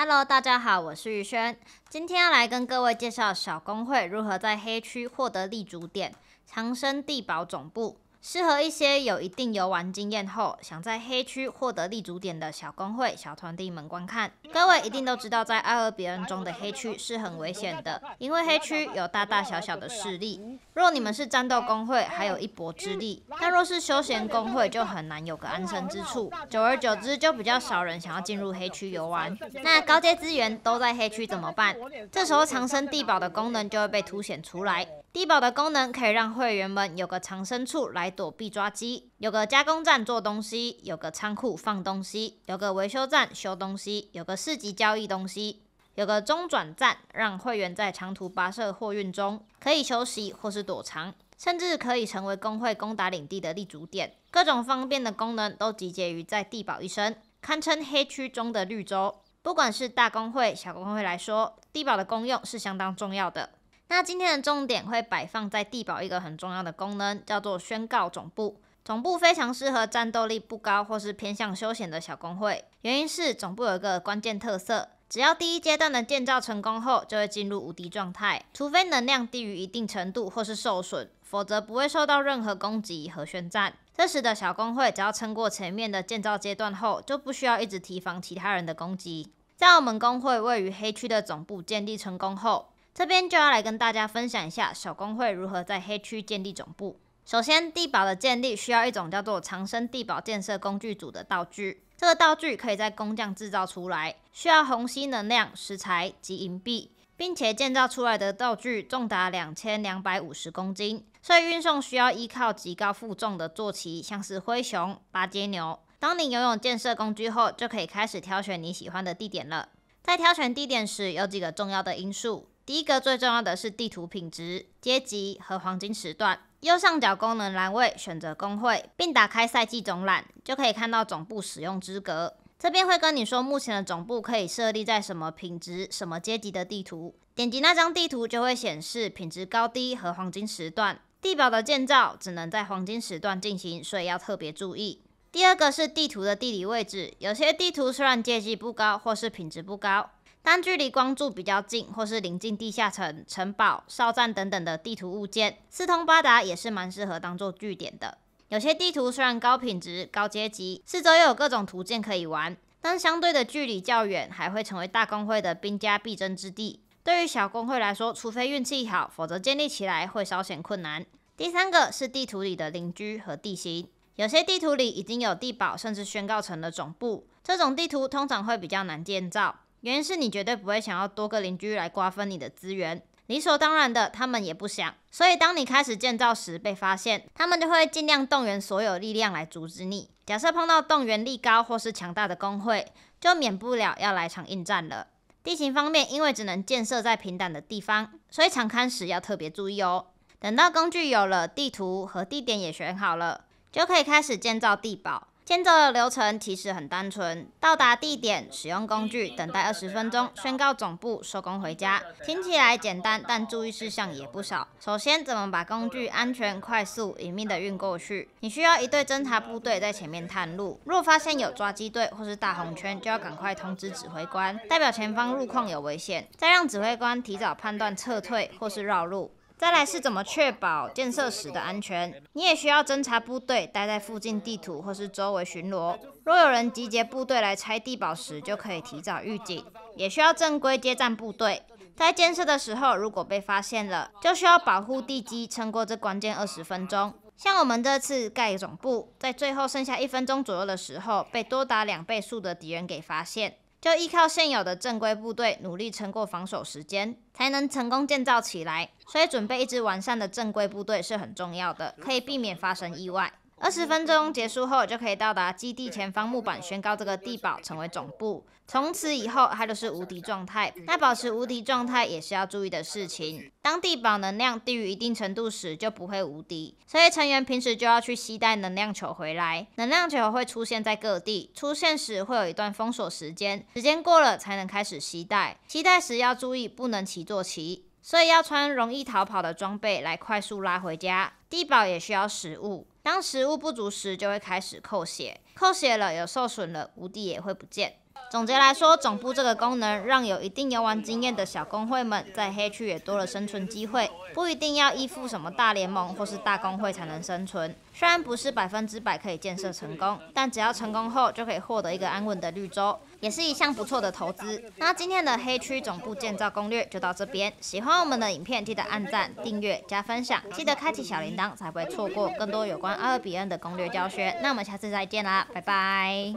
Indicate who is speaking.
Speaker 1: Hello，大家好，我是玉轩，今天要来跟各位介绍小公会如何在黑区获得立足点，长生地堡总部。适合一些有一定游玩经验后，想在黑区获得立足点的小公会、小团体们观看。各位一定都知道，在艾尔别人中的黑区是很危险的，因为黑区有大大小小的势力。若你们是战斗工会，还有一搏之力；但若是休闲工会，就很难有个安身之处。久而久之，就比较少人想要进入黑区游玩。那高阶资源都在黑区怎么办？这时候藏身地堡的功能就会被凸显出来。地堡的功能可以让会员们有个藏身处来躲避抓机，有个加工站做东西，有个仓库放东西，有个维修站修东西，有个市集交易东西，有个中转站让会员在长途跋涉货运中可以休息或是躲藏，甚至可以成为工会攻打领地的立足点。各种方便的功能都集结于在地堡一身，堪称黑区中的绿洲。不管是大工会、小工会来说，地堡的功用是相当重要的。那今天的重点会摆放在地堡一个很重要的功能，叫做宣告总部。总部非常适合战斗力不高或是偏向休闲的小公会，原因是总部有一个关键特色：只要第一阶段的建造成功后，就会进入无敌状态，除非能量低于一定程度或是受损，否则不会受到任何攻击和宣战。这时的小公会只要撑过前面的建造阶段后，就不需要一直提防其他人的攻击。在我们公会位于黑区的总部建立成功后。这边就要来跟大家分享一下小工会如何在黑区建立总部。首先，地堡的建立需要一种叫做长生地堡建设工具组的道具。这个道具可以在工匠制造出来，需要虹吸能量、石材及银币，并且建造出来的道具重达两千两百五十公斤，所以运送需要依靠极高负重的坐骑，像是灰熊、八阶牛。当你拥有建设工具后，就可以开始挑选你喜欢的地点了。在挑选地点时，有几个重要的因素。第一个最重要的是地图品质、阶级和黄金时段。右上角功能栏位选择工会，并打开赛季总览，就可以看到总部使用资格。这边会跟你说目前的总部可以设立在什么品质、什么阶级的地图。点击那张地图就会显示品质高低和黄金时段。地堡的建造只能在黄金时段进行，所以要特别注意。第二个是地图的地理位置，有些地图虽然阶级不高，或是品质不高。但距离光柱比较近，或是临近地下城、城堡、哨站等等的地图物件，四通八达也是蛮适合当做据点的。有些地图虽然高品质、高阶级，四周又有各种图鉴可以玩，但相对的距离较远，还会成为大公会的兵家必争之地。对于小公会来说，除非运气好，否则建立起来会稍显困难。第三个是地图里的邻居和地形，有些地图里已经有地堡，甚至宣告成了总部，这种地图通常会比较难建造。原因是你绝对不会想要多个邻居来瓜分你的资源，理所当然的，他们也不想。所以，当你开始建造时被发现，他们就会尽量动员所有力量来阻止你。假设碰到动员力高或是强大的工会，就免不了要来场应战了。地形方面，因为只能建设在平坦的地方，所以查看时要特别注意哦。等到工具有了，地图和地点也选好了，就可以开始建造地堡。先走的流程其实很单纯：到达地点，使用工具，等待二十分钟，宣告总部，收工回家。听起来简单，但注意事项也不少。首先，怎么把工具安全、快速、隐秘地运过去？你需要一队侦察部队在前面探路。若发现有抓机队或是大红圈，就要赶快通知指挥官，代表前方路况有危险，再让指挥官提早判断撤退或是绕路。再来是怎么确保建设时的安全？你也需要侦察部队待在附近地图或是周围巡逻。若有人集结部队来拆地堡时，就可以提早预警。也需要正规接战部队在建设的时候，如果被发现了，就需要保护地基撑过这关键二十分钟。像我们这次盖总部，在最后剩下一分钟左右的时候，被多达两倍数的敌人给发现。就依靠现有的正规部队努力撑过防守时间，才能成功建造起来。所以，准备一支完善的正规部队是很重要的，可以避免发生意外。二十分钟结束后就可以到达基地前方木板，宣告这个地堡成为总部。从此以后，它就是无敌状态。那保持无敌状态也是要注意的事情。当地堡能量低于一定程度时，就不会无敌。所以成员平时就要去吸带能量球回来。能量球会出现在各地，出现时会有一段封锁时间，时间过了才能开始吸带。吸带时要注意不能骑坐骑，所以要穿容易逃跑的装备来快速拉回家。低保也需要食物，当食物不足时，就会开始扣血，扣血了有受损了，无敌也会不见。总结来说，总部这个功能让有一定游玩经验的小工会们在黑区也多了生存机会，不一定要依附什么大联盟或是大工会才能生存。虽然不是百分之百可以建设成功，但只要成功后就可以获得一个安稳的绿洲，也是一项不错的投资。那今天的黑区总部建造攻略就到这边，喜欢我们的影片记得按赞、订阅、加分享，记得开启小铃。才不会错过更多有关阿尔比恩的攻略教学。那我们下次再见啦，拜拜。